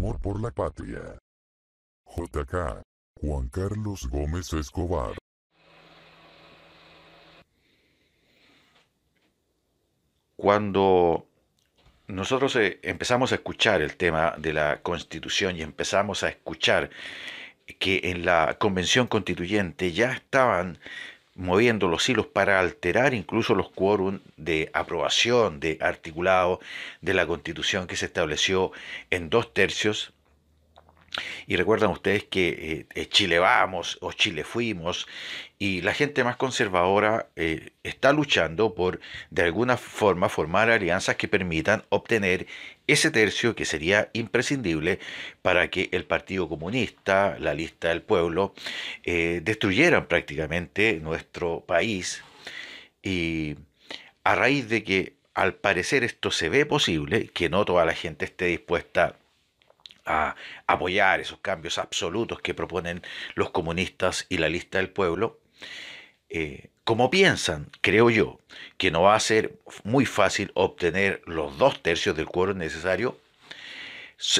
amor por la patria. JK. Juan Carlos Gómez Escobar. Cuando nosotros eh, empezamos a escuchar el tema de la constitución y empezamos a escuchar que en la convención constituyente ya estaban moviendo los hilos para alterar incluso los quórum de aprobación de articulado de la constitución que se estableció en dos tercios y recuerdan ustedes que eh, eh, Chile vamos o Chile fuimos y la gente más conservadora eh, está luchando por de alguna forma formar alianzas que permitan obtener ese tercio que sería imprescindible para que el Partido Comunista, la lista del pueblo, destruyeran prácticamente nuestro país. Y a raíz de que al parecer esto se ve posible, que no toda la gente esté dispuesta a apoyar esos cambios absolutos que proponen los comunistas y la lista del pueblo, eh, como piensan, creo yo, que no va a ser muy fácil obtener los dos tercios del quórum necesario,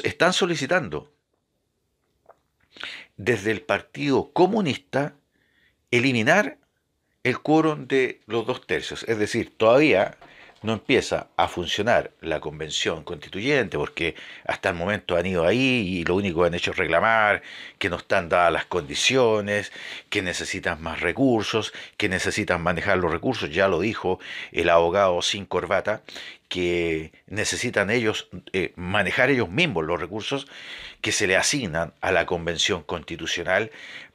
están solicitando desde el Partido Comunista eliminar el quórum de los dos tercios. Es decir, todavía no empieza a funcionar la convención constituyente, porque hasta el momento han ido ahí y lo único que han hecho es reclamar que no están dadas las condiciones, que necesitan más recursos, que necesitan manejar los recursos, ya lo dijo el abogado sin corbata, que necesitan ellos eh, manejar ellos mismos los recursos que se le asignan a la convención constitucional.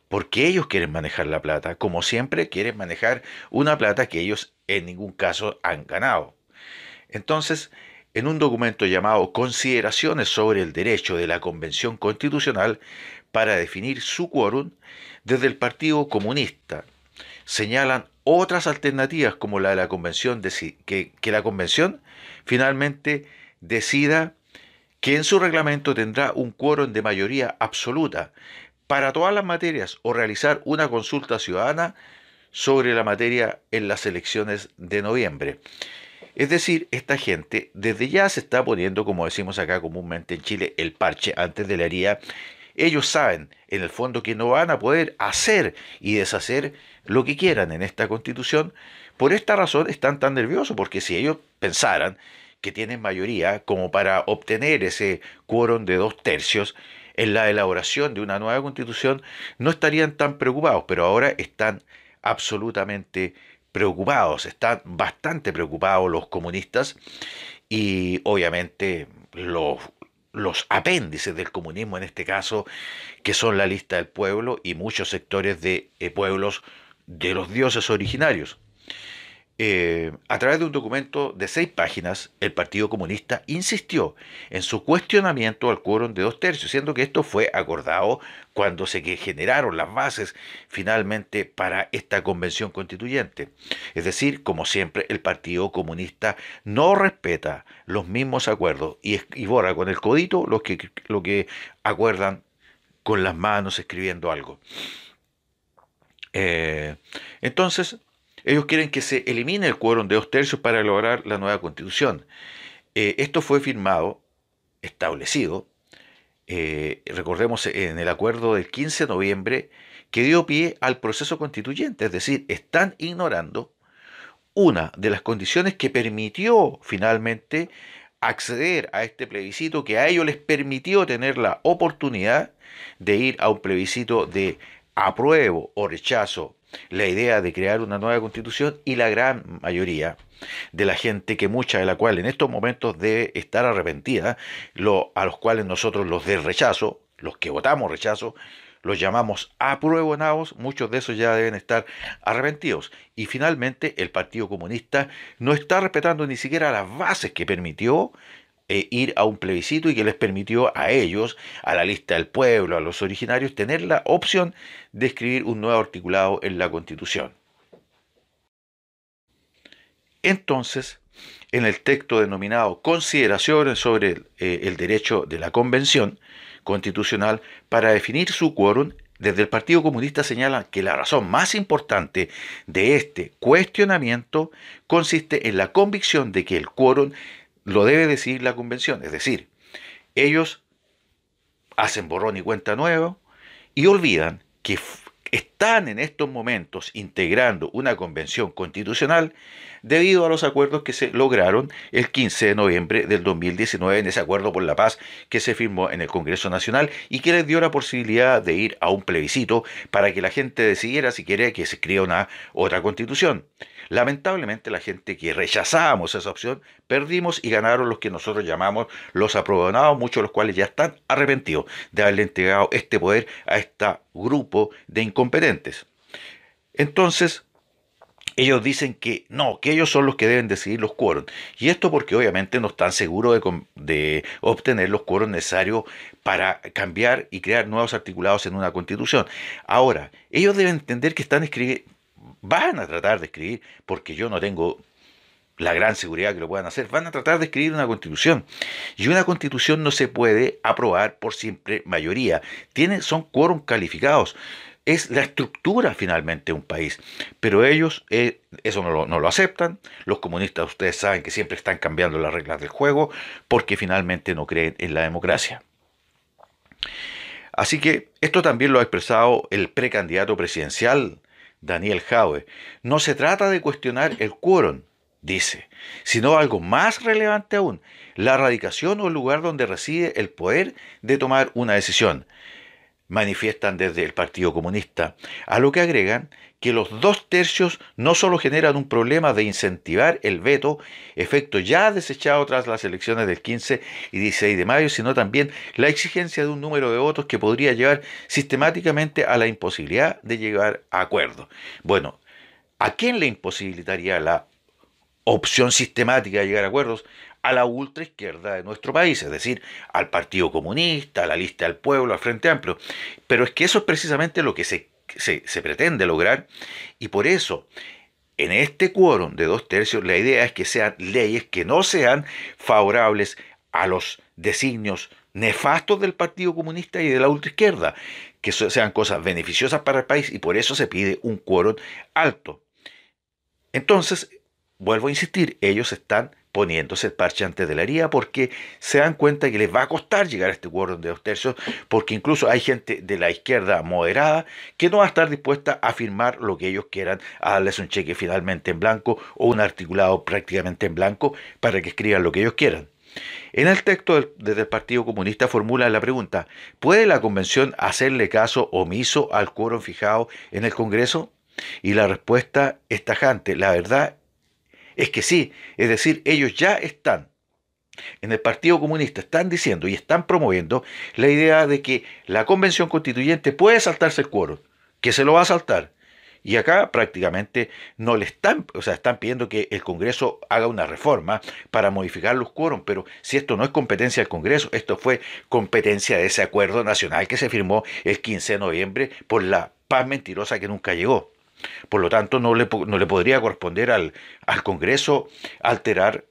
Porque ellos quieren manejar la plata, como siempre quieren manejar una plata que ellos en ningún caso han ganado. Entonces, en un documento llamado Consideraciones sobre el Derecho de la Convención Constitucional para definir su quórum, desde el Partido Comunista señalan otras alternativas como la de la Convención, que, que la Convención finalmente decida que en su reglamento tendrá un quórum de mayoría absoluta para todas las materias o realizar una consulta ciudadana sobre la materia en las elecciones de noviembre. Es decir, esta gente desde ya se está poniendo, como decimos acá comúnmente en Chile, el parche antes de la herida. Ellos saben, en el fondo, que no van a poder hacer y deshacer lo que quieran en esta constitución. Por esta razón están tan nerviosos, porque si ellos pensaran que tienen mayoría como para obtener ese quórum de dos tercios, en la elaboración de una nueva constitución no estarían tan preocupados, pero ahora están absolutamente preocupados, están bastante preocupados los comunistas y obviamente los, los apéndices del comunismo en este caso, que son la lista del pueblo y muchos sectores de eh, pueblos de los dioses originarios. Eh, a través de un documento de seis páginas, el Partido Comunista insistió en su cuestionamiento al quórum de dos tercios, siendo que esto fue acordado cuando se generaron las bases finalmente para esta convención constituyente. Es decir, como siempre, el Partido Comunista no respeta los mismos acuerdos y, y borra con el codito los que, lo que acuerdan con las manos escribiendo algo. Eh, entonces, ellos quieren que se elimine el quórum de dos tercios para lograr la nueva constitución. Eh, esto fue firmado, establecido, eh, recordemos en el acuerdo del 15 de noviembre, que dio pie al proceso constituyente, es decir, están ignorando una de las condiciones que permitió finalmente acceder a este plebiscito, que a ellos les permitió tener la oportunidad de ir a un plebiscito de apruebo o rechazo la idea de crear una nueva constitución y la gran mayoría de la gente que mucha de la cual en estos momentos debe estar arrepentida, lo, a los cuales nosotros los de rechazo, los que votamos rechazo, los llamamos apruebonados, muchos de esos ya deben estar arrepentidos. Y finalmente el Partido Comunista no está respetando ni siquiera las bases que permitió eh, ir a un plebiscito y que les permitió a ellos, a la lista del pueblo, a los originarios, tener la opción de escribir un nuevo articulado en la Constitución. Entonces, en el texto denominado Consideraciones sobre el, eh, el derecho de la Convención Constitucional para definir su quórum, desde el Partido Comunista señalan que la razón más importante de este cuestionamiento consiste en la convicción de que el quórum lo debe decir la convención. Es decir, ellos hacen borrón y cuenta nuevo y olvidan que están en estos momentos integrando una convención constitucional debido a los acuerdos que se lograron el 15 de noviembre del 2019 en ese acuerdo por la paz que se firmó en el Congreso Nacional y que les dio la posibilidad de ir a un plebiscito para que la gente decidiera si quiere que se crea una otra constitución. Lamentablemente la gente que rechazamos esa opción perdimos y ganaron los que nosotros llamamos los aprobados, muchos de los cuales ya están arrepentidos de haberle entregado este poder a este grupo de incompetentes entonces, ellos dicen que no, que ellos son los que deben decidir los quórum. Y esto porque obviamente no están seguros de, obtener los quórum necesarios para cambiar y crear nuevos articulados en una constitución. Ahora, ellos deben entender que están escribiendo, van a tratar de escribir, porque yo no tengo la gran seguridad que lo puedan hacer, van a tratar de escribir una constitución. Y una constitución no se puede aprobar por simple mayoría. Tiene, son quórum calificados es la estructura finalmente de un país. Pero ellos eh, eso no lo, aceptan. Los comunistas, ustedes saben que siempre están cambiando las reglas del juego porque finalmente no creen en la democracia. Así que esto también lo ha expresado el precandidato presidencial Daniel Jaue. No se trata de cuestionar el quórum, dice, sino algo más relevante aún, la radicación o el lugar donde reside el poder de tomar una decisión manifiestan desde el Partido Comunista, a lo que agregan que los dos tercios no solo generan un problema de incentivar el veto, efecto ya desechado tras las elecciones del 15 y 16 de mayo, sino también la exigencia de un número de votos que podría llevar sistemáticamente a la imposibilidad de llegar a acuerdos. Bueno, ¿a quién le imposibilitaría la opción sistemática de llegar a acuerdos? a la ultraizquierda de nuestro país, es decir, al Partido Comunista, a la lista del pueblo, al Frente Amplio. Pero es que eso es precisamente lo que se, pretende lograr y por eso en este quórum de dos tercios la idea es que sean leyes que no sean favorables a los designios nefastos del Partido Comunista y de la ultraizquierda, que sean cosas beneficiosas para el país y por eso se pide un quórum alto. Entonces, vuelvo a insistir, ellos están poniéndose el parche antes de la herida porque se dan cuenta que les va a costar llegar a este quórum de dos tercios, porque incluso hay gente de la izquierda moderada que no va a estar dispuesta a firmar lo que ellos quieran, a darles un cheque finalmente en blanco o un articulado prácticamente en blanco para que escriban lo que ellos quieran. En el texto del, desde el Partido Comunista formula la pregunta, ¿puede la Convención hacerle caso omiso al quórum fijado en el Congreso? Y la respuesta es tajante, la verdad es que sí, es decir, ellos ya están en el Partido Comunista, están diciendo y están promoviendo la idea de que la Convención Constituyente puede saltarse el quórum, que se lo va a saltar. Y acá prácticamente no le están, o sea, están pidiendo que el Congreso haga una reforma para modificar los quórum, pero si esto no es competencia del Congreso, esto fue competencia de ese acuerdo nacional que se firmó el 15 de noviembre por la paz mentirosa que nunca llegó. Por lo tanto, no le, podría corresponder al, Congreso alterar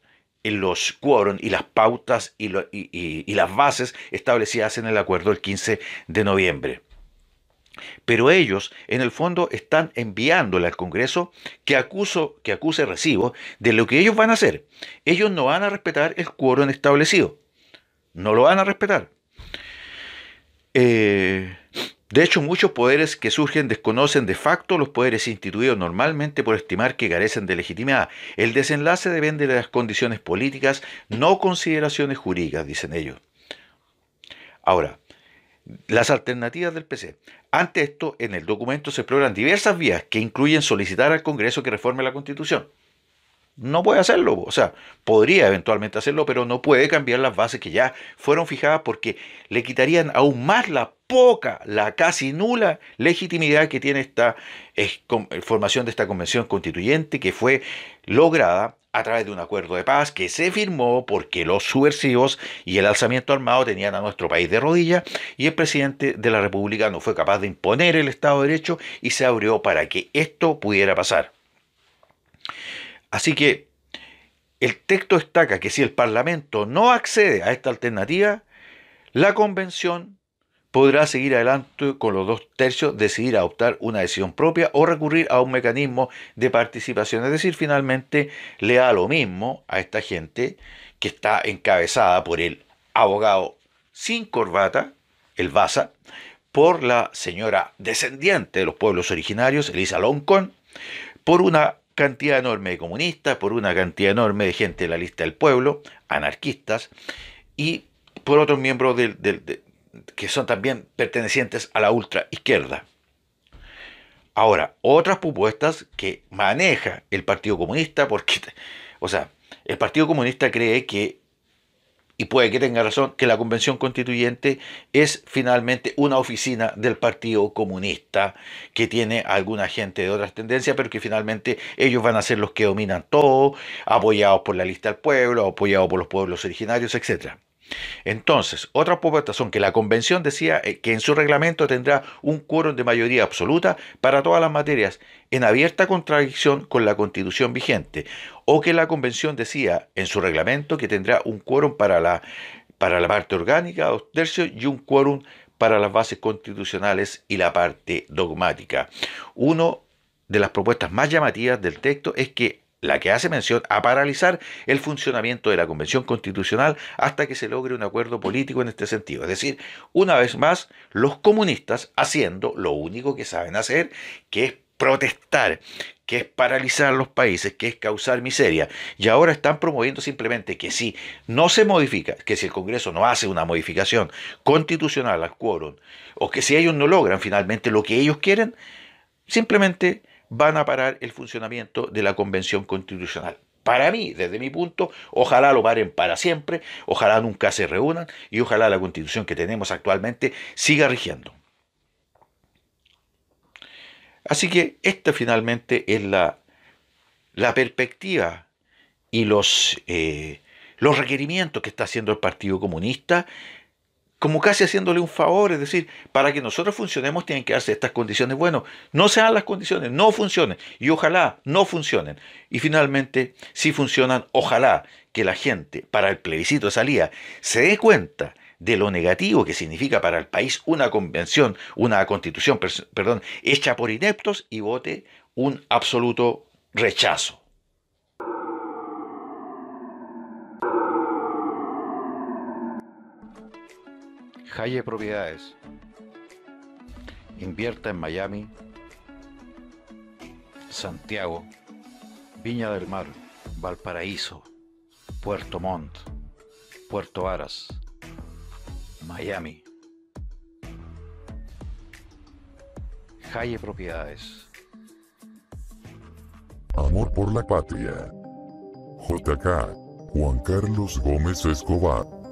los quórum y las pautas y, las bases establecidas en el acuerdo del 15 de noviembre. Pero ellos, en el fondo, están enviándole al Congreso que, acuso, que acuse recibo de lo que ellos van a hacer. Ellos no van a respetar el quórum establecido. No lo van a respetar. Eh, de hecho, muchos poderes que surgen desconocen de facto los poderes instituidos normalmente por estimar que carecen de legitimidad. El desenlace depende de las condiciones políticas, no consideraciones jurídicas, dicen ellos. Ahora, las alternativas del PC. Ante esto, en el documento se exploran diversas vías que incluyen solicitar al Congreso que reforme la Constitución no puede hacerlo. O sea, podría eventualmente hacerlo, pero no puede cambiar las bases que ya fueron fijadas porque le quitarían aún más la poca, la casi nula legitimidad que tiene esta eh, formación de esta convención constituyente que fue lograda a través de un acuerdo de paz que se firmó porque los subversivos y el alzamiento armado tenían a nuestro país de rodillas y el presidente de la República no fue capaz de imponer el Estado de Derecho y se abrió para que esto pudiera pasar. Así que el texto destaca que si el Parlamento no accede a esta alternativa, la Convención podrá seguir adelante con los dos tercios, decidir adoptar una decisión propia o recurrir a un mecanismo de participación. Es decir, finalmente le da lo mismo a esta gente que está encabezada por el abogado sin corbata, el Baza, por la señora descendiente de los pueblos originarios, Elisa Loncon, por una cantidad enorme de comunistas, por una cantidad enorme de gente de la lista del pueblo, anarquistas, y por otros miembros del, que son también pertenecientes a la ultra izquierda. Ahora, otras propuestas que maneja el Partido Comunista, porque, o sea, el Partido Comunista cree que y puede que tenga razón, que la Convención Constituyente es finalmente una oficina del Partido Comunista que tiene alguna gente de otras tendencias, pero que finalmente ellos van a ser los que dominan todo, apoyados por la lista del pueblo, apoyados por los pueblos originarios, etcétera. Entonces, otra son que la convención decía eh, que en su reglamento tendrá un quórum de mayoría absoluta para todas las materias, en abierta contradicción con la constitución vigente, o que la convención decía en su reglamento que tendrá un quórum para la, para la parte orgánica, dos tercios, y un quórum para las bases constitucionales y la parte dogmática. Uno de las propuestas más llamativas del texto es que la que hace mención a paralizar el funcionamiento de la Convención Constitucional hasta que se logre un acuerdo político en este sentido. Es decir, una vez más, los comunistas haciendo lo único que saben hacer, que es protestar, que es paralizar los países, que es causar miseria. Y ahora están promoviendo simplemente que si no se modifica, que si el Congreso no hace una modificación constitucional al quórum, o que si ellos no logran finalmente lo que ellos quieren, simplemente van a parar el funcionamiento de la Convención Constitucional. Para mí, desde mi punto, ojalá lo paren para siempre, ojalá nunca se reúnan y ojalá la constitución que tenemos actualmente siga rigiendo. Así que esta finalmente es la, perspectiva y los, eh, los requerimientos que está haciendo el Partido Comunista como casi haciéndole un favor, es decir, para que nosotros funcionemos tienen que darse estas condiciones. Bueno, no sean las condiciones, no funcionen y ojalá no funcionen. Y finalmente, si funcionan, ojalá que la gente para el plebiscito de salida se dé cuenta de lo negativo que significa para el país una convención, una constitución, perdón, hecha por ineptos y vote un absoluto rechazo. Jaye Propiedades. Invierta en Miami, Santiago, Viña del Mar, Valparaíso, Puerto Montt, Puerto Aras, Miami. Jaye Propiedades. Amor por la patria. JK, Juan Carlos Gómez Escobar.